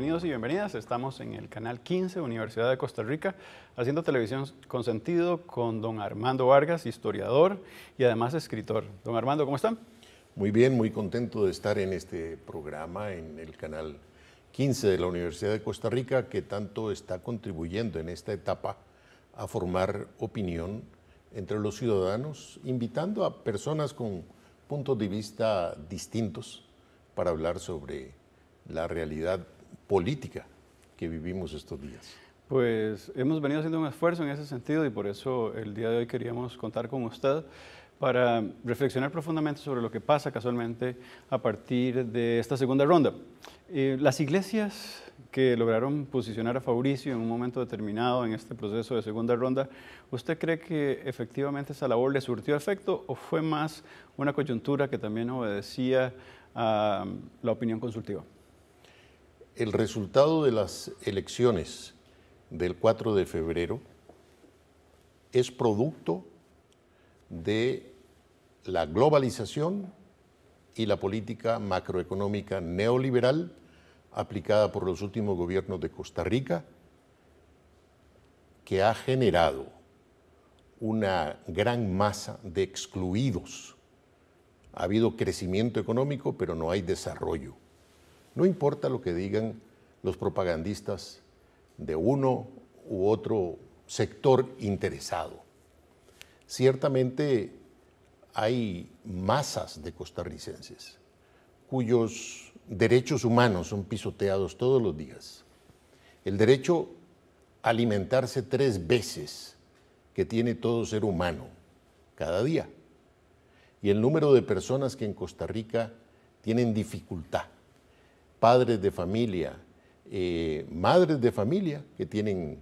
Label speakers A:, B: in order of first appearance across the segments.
A: bienvenidos y bienvenidas. Estamos en el canal 15 Universidad de Costa Rica haciendo televisión con sentido con don Armando Vargas, historiador y además escritor. Don Armando, ¿cómo están?
B: Muy bien, muy contento de estar en este programa en el canal 15 de la Universidad de Costa Rica que tanto está contribuyendo en esta etapa a formar opinión entre los ciudadanos, invitando a personas con puntos de vista distintos para hablar sobre la realidad política que vivimos estos días?
A: Pues hemos venido haciendo un esfuerzo en ese sentido y por eso el día de hoy queríamos contar con usted para reflexionar profundamente sobre lo que pasa casualmente a partir de esta segunda ronda. Eh, las iglesias que lograron posicionar a Fabricio en un momento determinado en este proceso de segunda ronda, ¿usted cree que efectivamente esa labor le surtió efecto o fue más una coyuntura que también obedecía
B: a la opinión consultiva? el resultado de las elecciones del 4 de febrero es producto de la globalización y la política macroeconómica neoliberal aplicada por los últimos gobiernos de Costa Rica, que ha generado una gran masa de excluidos. Ha habido crecimiento económico, pero no hay desarrollo. No importa lo que digan los propagandistas de uno u otro sector interesado. Ciertamente hay masas de costarricenses cuyos derechos humanos son pisoteados todos los días. El derecho a alimentarse tres veces que tiene todo ser humano cada día. Y el número de personas que en Costa Rica tienen dificultad padres de familia, eh, madres de familia que tienen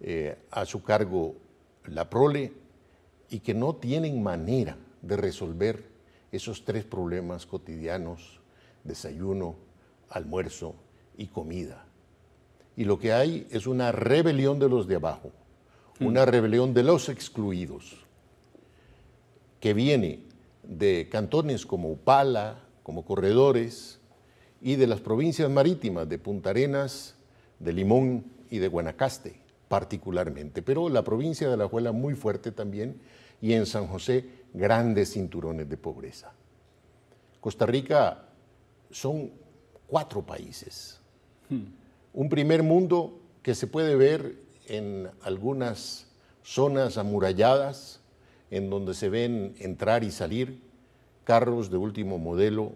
B: eh, a su cargo la prole y que no tienen manera de resolver esos tres problemas cotidianos, desayuno, almuerzo y comida. Y lo que hay es una rebelión de los de abajo, mm. una rebelión de los excluidos, que viene de cantones como Upala, como Corredores, y de las provincias marítimas de Punta Arenas, de Limón y de Guanacaste particularmente, pero la provincia de La Juela muy fuerte también y en San José grandes cinturones de pobreza. Costa Rica son cuatro países. Hmm. Un primer mundo que se puede ver en algunas zonas amuralladas, en donde se ven entrar y salir carros de último modelo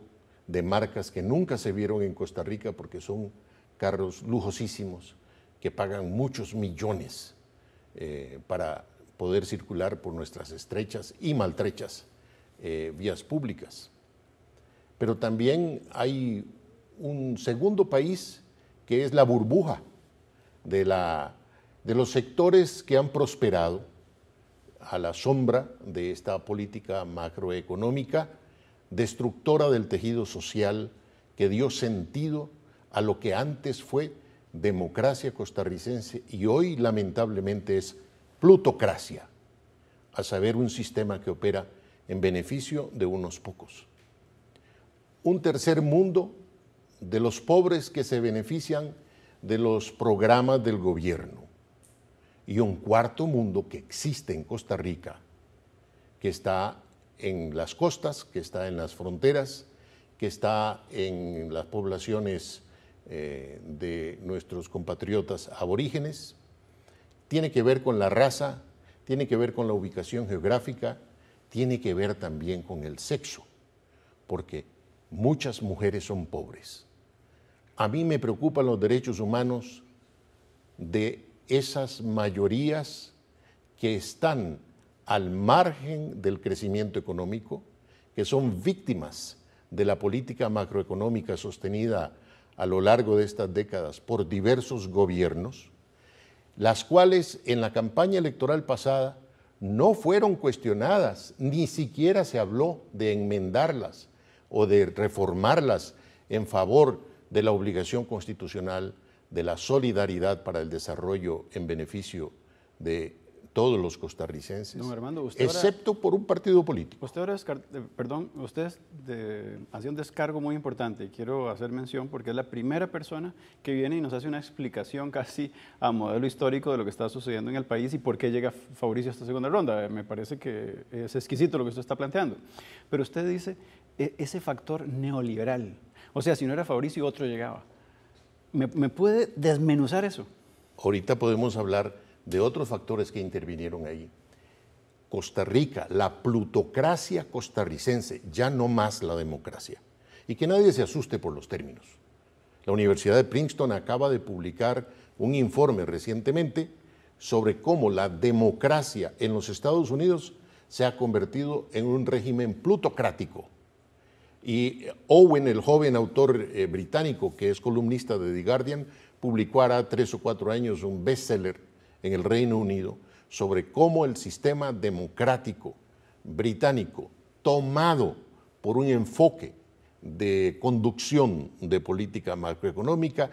B: de marcas que nunca se vieron en Costa Rica porque son carros lujosísimos que pagan muchos millones eh, para poder circular por nuestras estrechas y maltrechas eh, vías públicas. Pero también hay un segundo país que es la burbuja de los sectores que han prosperado a la sombra de esta política macroeconómica destructora del tejido social que dio sentido a lo que antes fue democracia costarricense y hoy lamentablemente es plutocracia, a saber, un sistema que opera en beneficio de unos pocos. Un tercer mundo de los pobres que se benefician de los programas del gobierno. Y un cuarto mundo que existe en Costa Rica, que está en las costas, que está en las fronteras, que está en las poblaciones eh, de nuestros compatriotas aborígenes, tiene que ver con la raza, tiene que ver con la ubicación geográfica, tiene que ver también con el sexo, porque muchas mujeres son pobres. A mí me preocupan los derechos humanos de esas mayorías que están al margen del crecimiento económico, que son víctimas de la política macroeconómica sostenida a lo largo de estas décadas por diversos gobiernos, las cuales en la campaña electoral pasada no fueron cuestionadas, ni siquiera se habló de enmendarlas o de reformarlas en favor de la obligación constitucional de la solidaridad para el desarrollo en beneficio de todos los costarricenses, excepto por un partido político.
A: Usted ahora, eh, perdón, usted hace un descargo muy importante, quiero hacer mención porque es la primera persona que viene y nos hace una explicación casi a modelo histórico de lo que está sucediendo en el país y por qué llega Fabricio a esta segunda ronda. Eh, me parece que es exquisito lo que usted está planteando. Pero usted dice e-, ese factor neoliberal. O sea, si no era Fabricio, otro llegaba. me, me puede desmenuzar
B: eso? Ahorita podemos hablar de otros factores que intervinieron ahí. Costa Rica, la plutocracia costarricense, ya no más la democracia. Y que nadie se asuste por los términos. La Universidad de Princeton acaba de publicar un informe recientemente sobre cómo la democracia en los Estados Unidos se ha convertido en un régimen plutocrático. Y Owen, el joven autor eh, británico que es columnista de The Guardian, publicó hace tres o cuatro años un bestseller en el Reino Unido sobre cómo el sistema democrático británico, tomado por un enfoque de conducción de política macroeconómica,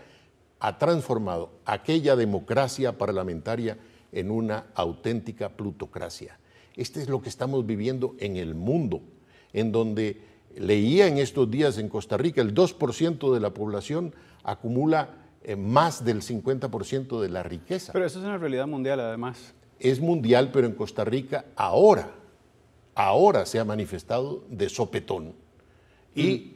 B: ha transformado aquella democracia parlamentaria en una auténtica plutocracia. Este es lo que estamos viviendo en el mundo, en donde leía en estos días en Costa Rica el 2% de la población acumula eh, más del 50% de la riqueza. Pero eso es una realidad mundial además. Es mundial, pero en Costa Rica ahora, ahora se ha manifestado de sopetón. Y mm.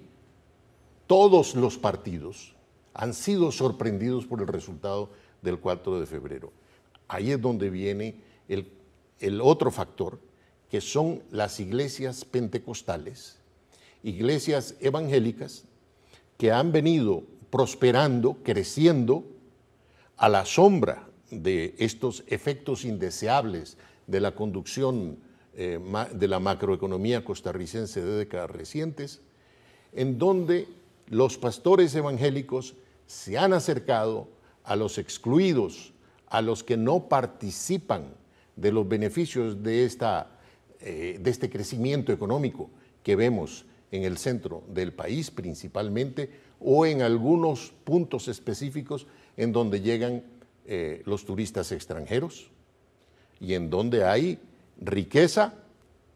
B: todos los partidos han sido sorprendidos por el resultado del 4 de febrero. Ahí es donde viene el otro factor, que son las iglesias pentecostales, iglesias evangélicas, que han venido prosperando, creciendo, a la sombra de estos efectos indeseables de la conducción eh, de la macroeconomía costarricense de décadas recientes, en donde los pastores evangélicos se han acercado a los excluidos, a los que no participan de los beneficios de, esta, eh, de este crecimiento económico que vemos en el centro del país, principalmente o en algunos puntos específicos en donde llegan eh, los turistas extranjeros y en donde hay riqueza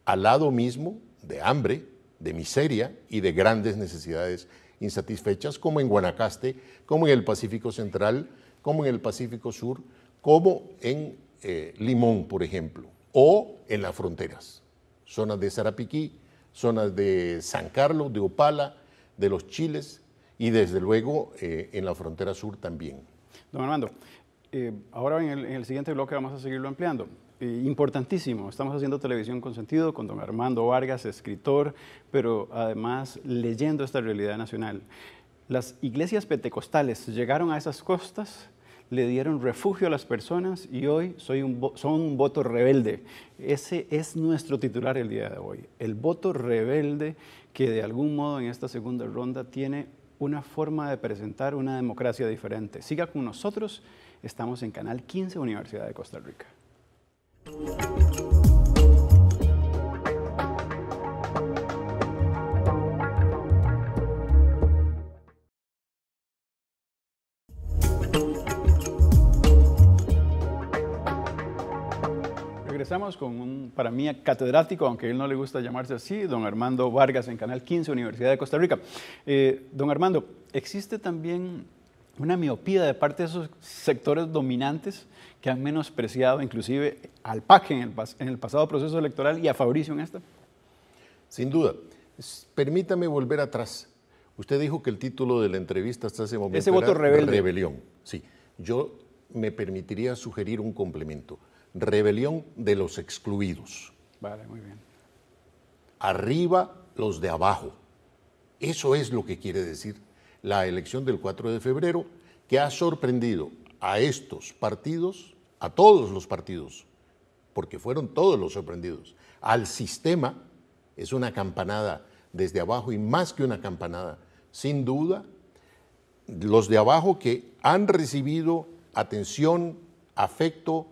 B: al lado mismo de hambre, de miseria y de grandes necesidades insatisfechas, como en Guanacaste, como en el Pacífico Central, como en el Pacífico Sur, como en eh, Limón, por ejemplo, o en las fronteras, zonas de Sarapiquí, zonas de San Carlos, de Opala, de los Chiles, y desde luego eh, en la frontera sur también.
A: Don Armando, eh, ahora en el, siguiente bloque vamos a seguirlo ampliando. Eh, importantísimo, estamos haciendo televisión con sentido con don Armando Vargas, escritor, pero además leyendo esta realidad nacional. Las iglesias pentecostales llegaron a esas costas, le dieron refugio a las personas y hoy soy un, son un voto rebelde. Ese es nuestro titular el día de hoy, el voto rebelde que de algún modo en esta segunda ronda tiene una forma de presentar una democracia diferente. Siga con nosotros, estamos en Canal 15 Universidad de Costa Rica. Estamos con un, para mí, catedrático, aunque a él no le gusta llamarse así, don Armando Vargas en Canal 15, Universidad de Costa Rica. Eh, don Armando, ¿existe también una miopía de parte de esos sectores dominantes que han menospreciado inclusive al PAC en el, pasado proceso
B: electoral y a Fabricio en esta? Sin duda. Permítame volver atrás. Usted dijo que el título de la entrevista hasta ese momento voto Rebelión. Sí. Yo me permitiría sugerir un complemento rebelión de los excluidos. Vale, muy bien. Arriba los de abajo. Eso es lo que quiere decir la elección del 4 de febrero, que ha sorprendido a estos partidos, a todos los partidos, porque fueron todos los sorprendidos, al sistema, es una campanada desde abajo y más que una campanada, sin duda, los de abajo que han recibido atención, afecto,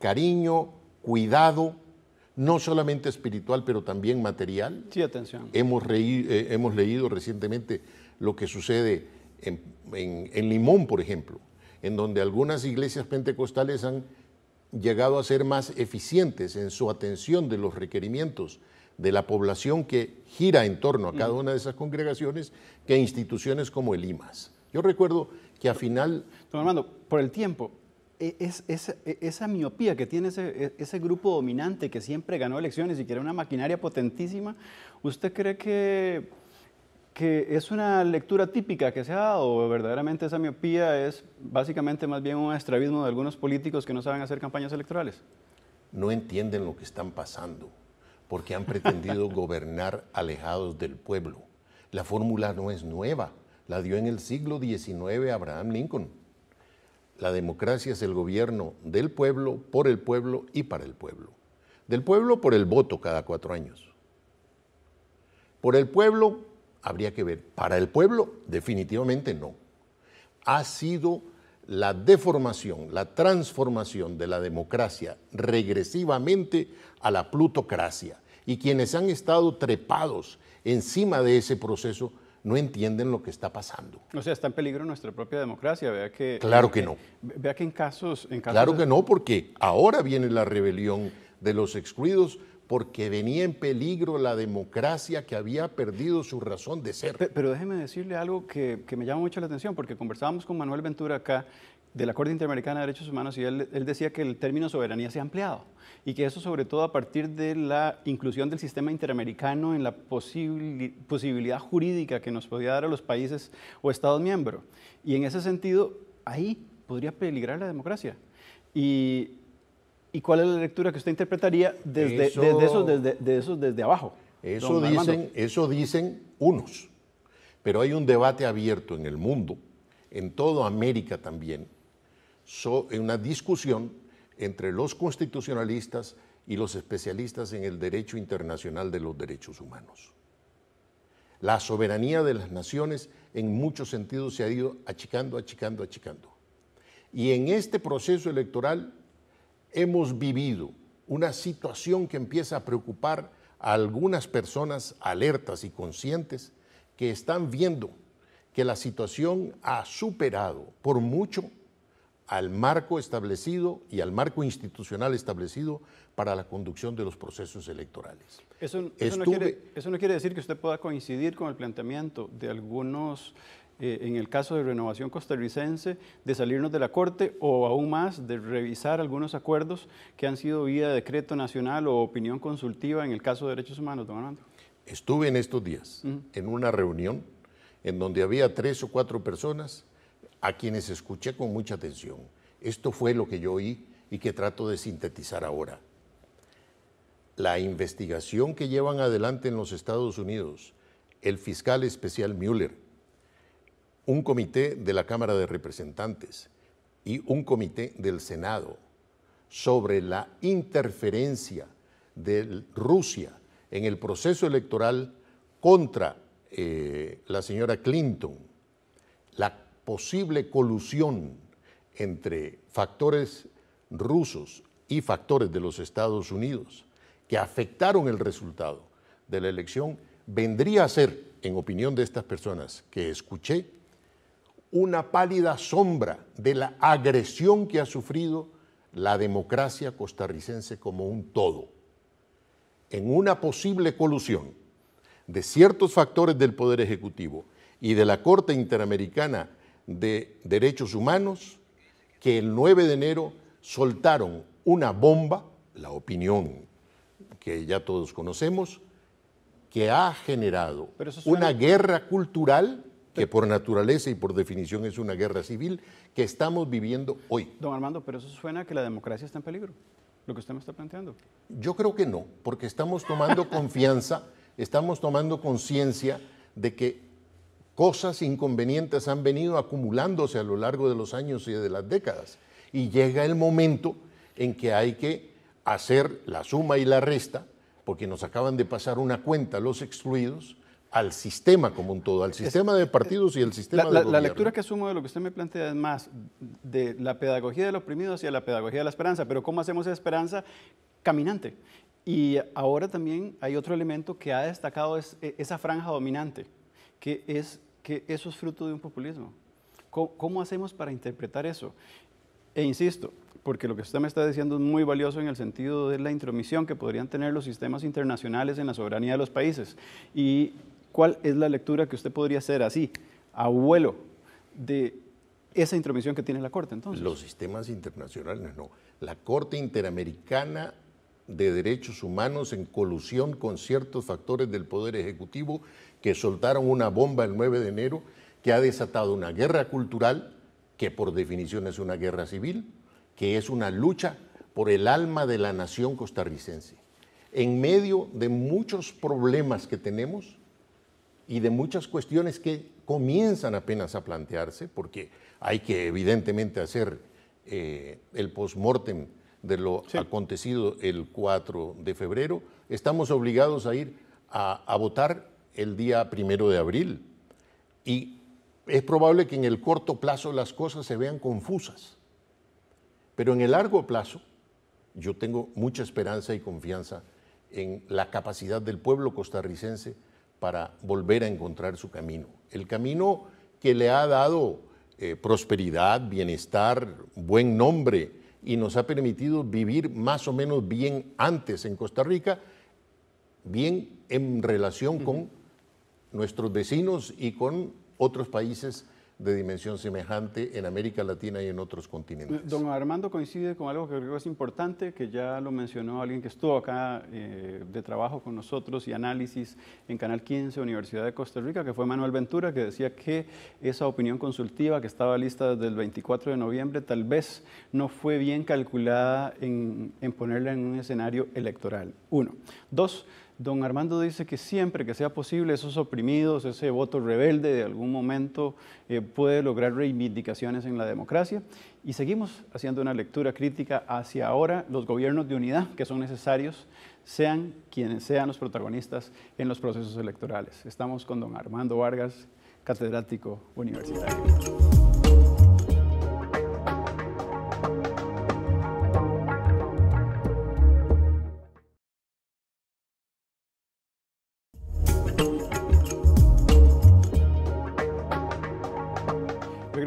B: cariño, cuidado, no solamente espiritual, pero también material. Sí, atención. Hemos, eh, leído recientemente lo que sucede en, Limón, por ejemplo, en donde algunas iglesias pentecostales han llegado a ser más eficientes en su atención de los requerimientos de la población que gira en torno a cada mm. una de esas congregaciones que instituciones como el IMAS. Yo recuerdo que a final... Don Armando, por el
A: tiempo, e, es, e, esa miopía que tiene e, ese, grupo dominante que siempre ganó elecciones y que era una maquinaria potentísima, ¿usted cree que, es una lectura típica que se ha dado o verdaderamente esa miopía es básicamente más bien un estrabismo de algunos políticos que no saben hacer campañas electorales?
B: No entienden lo que están pasando porque han pretendido gobernar alejados del pueblo. La fórmula no es nueva, la dio en el siglo XIX Abraham Lincoln la democracia es el gobierno del pueblo, por el pueblo y para el pueblo. Del pueblo por el voto cada cuatro años. Por el pueblo habría que ver. Para el pueblo definitivamente no. Ha sido la deformación, la transformación de la democracia regresivamente a la plutocracia. Y quienes han estado trepados encima de ese proceso no entienden lo que está pasando.
A: O sea, está en peligro nuestra propia democracia. Vea que. Claro eh, que no. Vea que en casos. En claro que no,
B: porque ahora viene la rebelión de los excluidos porque venía en peligro la democracia que había perdido su razón de ser.
A: Pero, déjeme decirle algo que, que, me llama mucho la atención, porque conversábamos con Manuel Ventura acá, de la Corte Interamericana de Derechos Humanos y él, decía que el término soberanía se ha ampliado y que eso sobre todo a partir de la inclusión del sistema interamericano en la posibilidad jurídica que nos podía dar a los países o Estados miembros. Y en ese sentido, ahí podría peligrar la democracia. Y, cuál es la lectura que usted interpretaría desde, de
B: eso, desde abajo? Eso eso dicen unos, pero hay un debate abierto en el mundo, en toda América también, en una discusión entre los constitucionalistas y los especialistas en el derecho internacional de los derechos humanos. La soberanía de las naciones en muchos sentidos se ha ido achicando, achicando, achicando. Y en este proceso electoral hemos vivido una situación que empieza a preocupar a algunas personas alertas y conscientes que están viendo que la situación ha superado por mucho al marco establecido y al marco institucional establecido para la conducción de los procesos electorales. Eso, no, quiere,
A: decir que usted pueda coincidir con el planteamiento de algunos, eh, en el caso de Renovación Costarricense, de salirnos de la Corte o aún más de revisar algunos acuerdos que han sido vía decreto nacional o opinión consultiva en el caso de derechos humanos, don Armando.
B: Estuve en estos días en una reunión en donde había tres o cuatro personas a quienes escuché con mucha atención. Esto fue lo que yo oí y que trato de sintetizar ahora. La investigación que llevan adelante en los Estados Unidos el fiscal especial Mueller, un comité de la Cámara de Representantes y un comité del Senado sobre la interferencia de Rusia en el proceso electoral contra eh, la señora Clinton, la posible colusión entre factores rusos y factores de los Estados Unidos que afectaron el resultado de la elección vendría a ser, en opinión de estas personas que escuché, una pálida sombra de la agresión que ha sufrido la democracia costarricense como un todo, en una posible colusión de ciertos factores del Poder Ejecutivo y de la Corte Interamericana de Derechos Humanos que el 9 de enero soltaron una bomba, la opinión que ya todos conocemos, que ha generado una guerra cultural que por naturaleza y por definición es una guerra civil que estamos viviendo hoy. Don Armando, pero eso suena que la democracia está en peligro, lo que usted me está planteando. Yo creo que no, porque estamos tomando confianza, estamos tomando conciencia de que cosas inconvenientes han venido acumulándose a lo largo de los años y de las décadas. Y llega el momento en que hay que hacer la suma y la resta, porque nos acaban de pasar una cuenta los excluidos, al sistema como un todo, al sistema de partidos y al sistema la, de La lectura
A: que asumo de lo que usted me plantea es más de la pedagogía de oprimidos y hacia la pedagogía de la esperanza, pero ¿cómo hacemos esa esperanza caminante? Y ahora también hay otro elemento que ha destacado es e, esa franja dominante, que es que eso es fruto de un populismo. ¿Cómo, hacemos para interpretar eso? E insisto, porque lo que usted me está diciendo es muy valioso en el sentido de la intromisión que podrían tener los sistemas internacionales en la soberanía de los países. ¿Y cuál es la lectura que usted podría
B: hacer así, abuelo, de esa intromisión que tiene la Corte entonces? Los sistemas internacionales no. La Corte Interamericana de Derechos Humanos en colusión con ciertos factores del Poder Ejecutivo que soltaron una bomba el 9 de enero que ha desatado una guerra cultural, que por definición es una guerra civil, que es una lucha por el alma de la nación costarricense. En medio de muchos problemas que tenemos y de muchas cuestiones que comienzan apenas a plantearse, porque hay que evidentemente hacer eh, el post-mortem de lo acontecido el 4 de febrero, estamos obligados a ir a, votar el día 1 de abril. Y es probable que en el corto plazo las cosas se vean confusas. Pero en el largo plazo, yo tengo mucha esperanza y confianza en la capacidad del pueblo costarricense para volver a encontrar su camino. El camino que le ha dado eh, prosperidad, bienestar, buen nombre y nos ha permitido vivir más o menos bien antes en Costa Rica, bien en relación con nuestros vecinos y con otros países de dimensión semejante en América Latina y en otros continentes.
A: Don Armando coincide con algo que creo que es importante, que ya lo mencionó alguien que estuvo acá eh, de trabajo con nosotros y análisis en Canal 15, Universidad de Costa Rica, que fue Manuel Ventura, que decía que esa opinión consultiva que estaba lista desde el 24 de noviembre tal vez no fue bien calculada en, en ponerla en un escenario electoral. Uno. Dos, Don Armando dice que siempre que sea posible, esos oprimidos, ese voto rebelde de algún momento eh, puede lograr reivindicaciones en la democracia. Y seguimos haciendo una lectura crítica hacia ahora los gobiernos de unidad que son necesarios, sean quienes sean los protagonistas en los procesos electorales. Estamos con don Armando Vargas, catedrático universitario.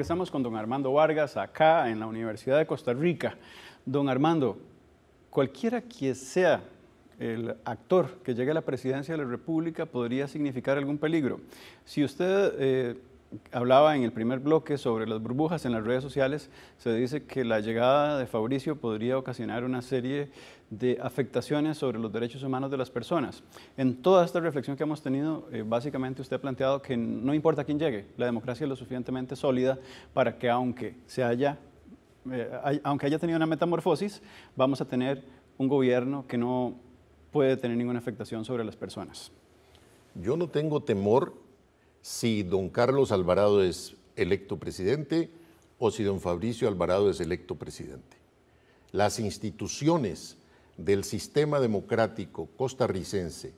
A: Estamos con don Armando Vargas acá en la Universidad de Costa Rica. Don Armando, cualquiera que sea el actor que llegue a la presidencia de la República podría significar algún peligro. Si usted eh, hablaba en el primer bloque sobre las burbujas en las redes sociales, se dice que la llegada de Fabricio podría ocasionar una serie de afectaciones sobre los derechos humanos de las personas. En toda esta reflexión que hemos tenido, eh, básicamente usted ha planteado que no importa quién llegue, la democracia es lo suficientemente sólida para que aunque, se haya, eh, aunque haya tenido una metamorfosis, vamos a tener un gobierno que no puede tener ninguna afectación sobre las personas.
B: Yo no tengo temor si don Carlos Alvarado es electo presidente o si don Fabricio Alvarado es electo presidente. Las instituciones del sistema democrático costarricense,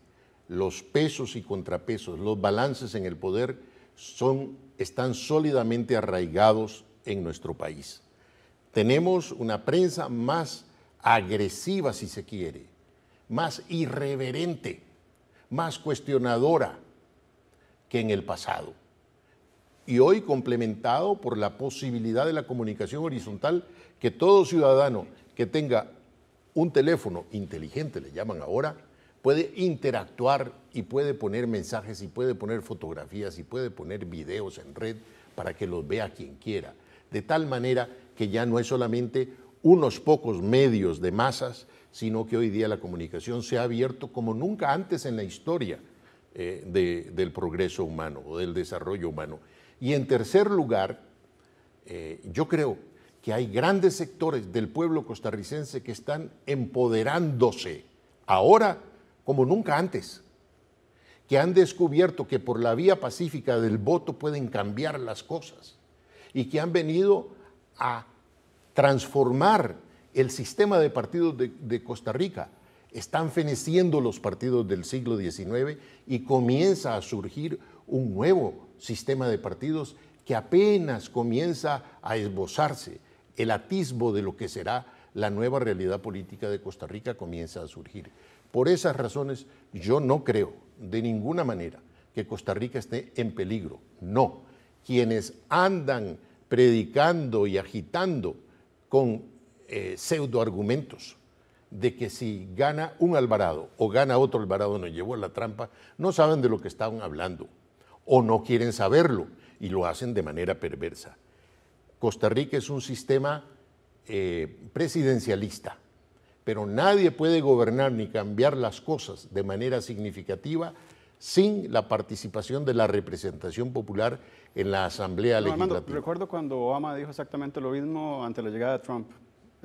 B: los pesos y contrapesos, los balances en el poder, son, están sólidamente arraigados en nuestro país. Tenemos una prensa más agresiva, si se quiere, más irreverente, más cuestionadora, en el pasado. Y hoy complementado por la posibilidad de la comunicación horizontal que todo ciudadano que tenga un teléfono inteligente, le llaman ahora, puede interactuar y puede poner mensajes y puede poner fotografías y puede poner videos en red para que los vea quien quiera. De tal manera que ya no es solamente unos pocos medios de masas, sino que hoy día la comunicación se ha abierto como nunca antes en la historia eh, del progreso humano o del desarrollo humano. Y en tercer lugar, eh, yo creo que hay grandes sectores del pueblo costarricense que están empoderándose ahora como nunca antes, que han descubierto que por la vía pacífica del voto pueden cambiar las cosas y que han venido a transformar el sistema de partidos de Costa Rica, están feneciendo los partidos del siglo XIX y comienza a surgir un nuevo sistema de partidos que apenas comienza a esbozarse. El atisbo de lo que será la nueva realidad política de Costa Rica comienza a surgir. Por esas razones, yo no creo de ninguna manera que Costa Rica esté en peligro. No. Quienes andan predicando y agitando con pseudo eh, pseudoargumentos de que si gana un Alvarado o gana otro Alvarado nos llevó a la trampa, no saben de lo que estaban hablando o no quieren saberlo y lo hacen de manera perversa. Costa Rica es un sistema eh, presidencialista, pero nadie puede gobernar ni cambiar las cosas de manera significativa sin la participación de la representación popular en la Asamblea Legislativa.
A: recuerdo cuando Obama dijo exactamente lo mismo ante la llegada de Trump.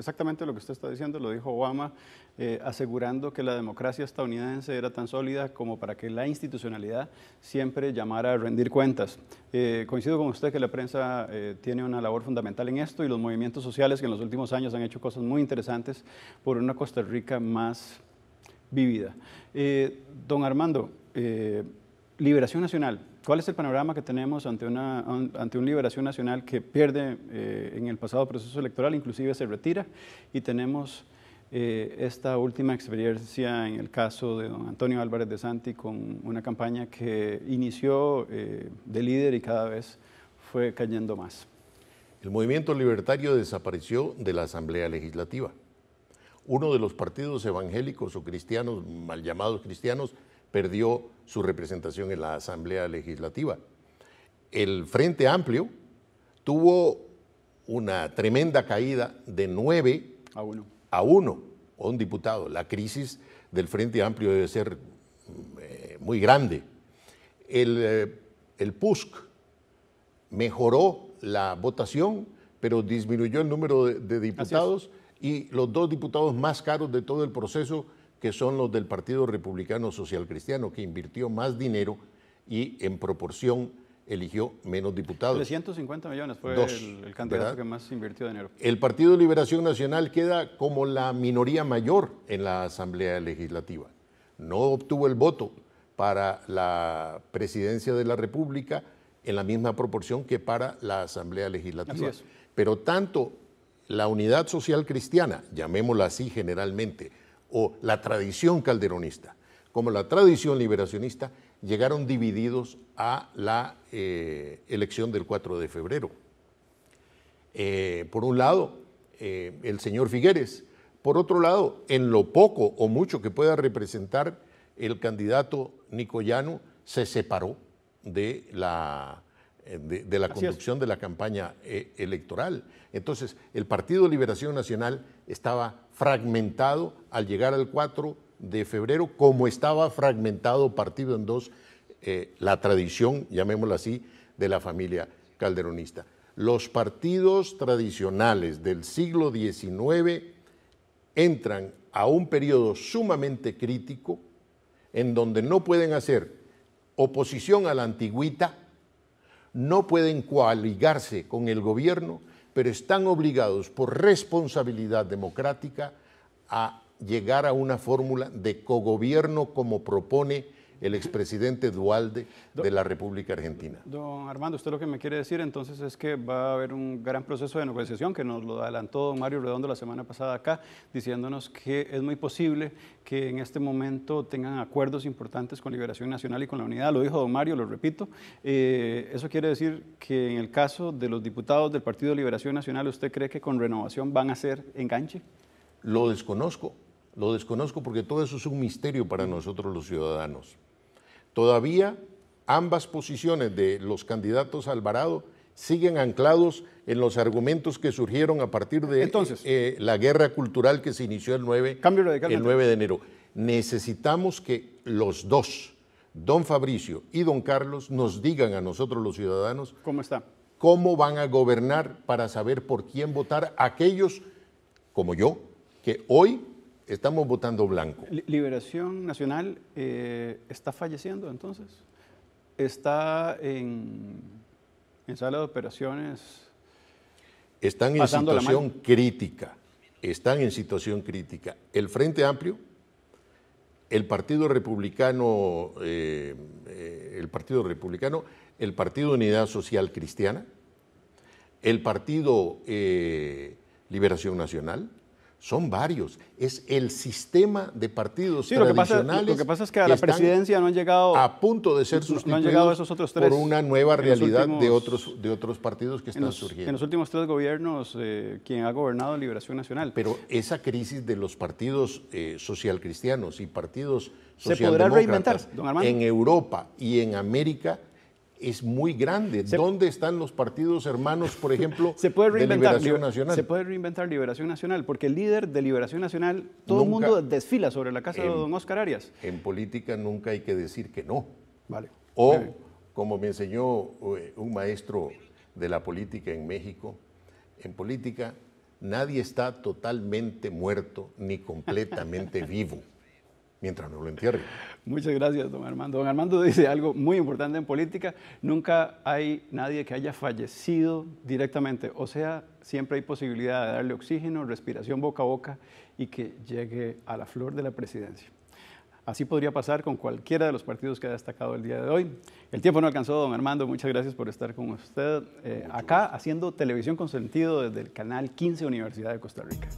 A: Exactamente lo que usted está diciendo lo dijo Obama, eh, asegurando que la democracia estadounidense era tan sólida como para que la institucionalidad siempre llamara a rendir cuentas. Eh, coincido con usted que la prensa eh, tiene una labor fundamental en esto y los movimientos sociales que en los últimos años han hecho cosas muy interesantes por una Costa Rica más vivida. don Armando, Liberación Nacional ¿Cuál es el panorama que tenemos ante una, ante una liberación nacional que pierde eh, en el pasado proceso electoral, inclusive se retira, y tenemos eh, esta última experiencia en el caso de don Antonio Álvarez de Santi con una campaña que inició eh, de líder
B: y cada vez fue cayendo más? El movimiento libertario desapareció de la Asamblea Legislativa. Uno de los partidos evangélicos o cristianos, mal llamados cristianos, perdió su representación en la Asamblea Legislativa. El Frente Amplio tuvo una tremenda caída de 9 a uno, o un diputado. La crisis del Frente Amplio debe ser eh, muy grande. El, eh, PUSC mejoró la votación, pero disminuyó el número de diputados y los dos diputados más caros de todo el proceso que son los del Partido Republicano Social Cristiano, que invirtió más dinero y en proporción eligió menos diputados.
A: 350 millones fue el, candidato que más invirtió dinero.
B: El Partido de Liberación Nacional queda como la minoría mayor en la Asamblea Legislativa. No obtuvo el voto para la presidencia de la República en la misma proporción que para la Asamblea Legislativa. Pero tanto la Unidad Social Cristiana, llamémosla así generalmente, o la tradición calderonista como la tradición liberacionista llegaron divididos a la eh, elección del 4 de febrero. Eh, por un lado, eh, el señor Figueres. Por otro lado, en lo poco o mucho que pueda representar el candidato Nicoyano, se separó de la eh, de, la conducción de la campaña eh, electoral. Entonces, el Partido Liberación Nacional estaba fragmentado al llegar al 4 de febrero, como estaba fragmentado partido en dos eh, la tradición, llamémosla así, de la familia calderonista. Los partidos tradicionales del siglo XIX entran a un periodo sumamente crítico en donde no pueden hacer oposición a la antigüita, no pueden coaligarse con el gobierno, pero están obligados por responsabilidad democrática a llegar a una fórmula de cogobierno como propone el expresidente Dualde de la República Argentina. Don
A: Armando, usted lo que me quiere decir entonces es que va a haber un gran proceso de negociación que nos lo adelantó don Mario Redondo la semana pasada acá, diciéndonos que es muy posible que en este momento tengan acuerdos importantes con Liberación Nacional y con la Unidad. Lo dijo don Mario, lo repito. Eh, eso quiere decir que en el caso de los diputados del Partido de Liberación Nacional, ¿usted cree que con renovación van
B: a ser enganche? Lo desconozco. Lo desconozco porque todo eso es un misterio para nosotros los ciudadanos. Todavía ambas posiciones de los candidatos Alvarado siguen anclados en los argumentos que surgieron a partir de eh, la guerra cultural que se inició el 9, el de enero. Necesitamos que los dos, don Fabricio y don Carlos, nos digan a nosotros los ciudadanos cómo van a gobernar para saber por quién votar aquellos como yo, que hoy estamos votando blanco.
A: Liberación Nacional eh, está falleciendo entonces. Está en, en sala de operaciones.
B: Están en situación crítica. Están en situación crítica. El Frente Amplio, el Partido Republicano, eh, eh, el Partido Republicano, el Partido Unidad Social Cristiana, el Partido Liberación Nacional, son varios. Es el sistema de partidos tradicionales. Lo que, pasa, es que a la presidencia
A: no han llegado. A punto de ser sustituidos por una nueva realidad de, otros,
B: de otros partidos que están surgiendo. En los
A: últimos tres gobiernos, eh, quien ha gobernado
B: Liberación Nacional. Pero esa crisis de los partidos eh, socialcristianos y partidos socialdemócratas ¿Se reinventar, en Europa y en América es muy grande. ¿Dónde están los partidos hermanos, por ejemplo, se puede de Liberación Nacional? Se puede reinventar
A: Liberación Nacional, porque el líder de Liberación Nacional, todo el mundo desfila sobre la casa de don Oscar Arias.
B: En política nunca hay que decir que no. Vale. O, como me enseñó eh, un maestro de la política en México, en política nadie está totalmente muerto ni completamente vivo mientras no lo entierren.
A: Muchas gracias, don Armando. Don Armando dice algo muy importante en política, nunca hay nadie que haya fallecido directamente, o sea, siempre hay posibilidad de darle oxígeno, respiración boca a boca y que llegue a la flor de la presidencia. Así podría pasar con cualquiera de los partidos que ha destacado el día de hoy. El tiempo no alcanzó, don Armando. Muchas gracias por estar con usted eh, acá haciendo televisión con sentido desde el canal 15 Universidad de Costa
B: Rica.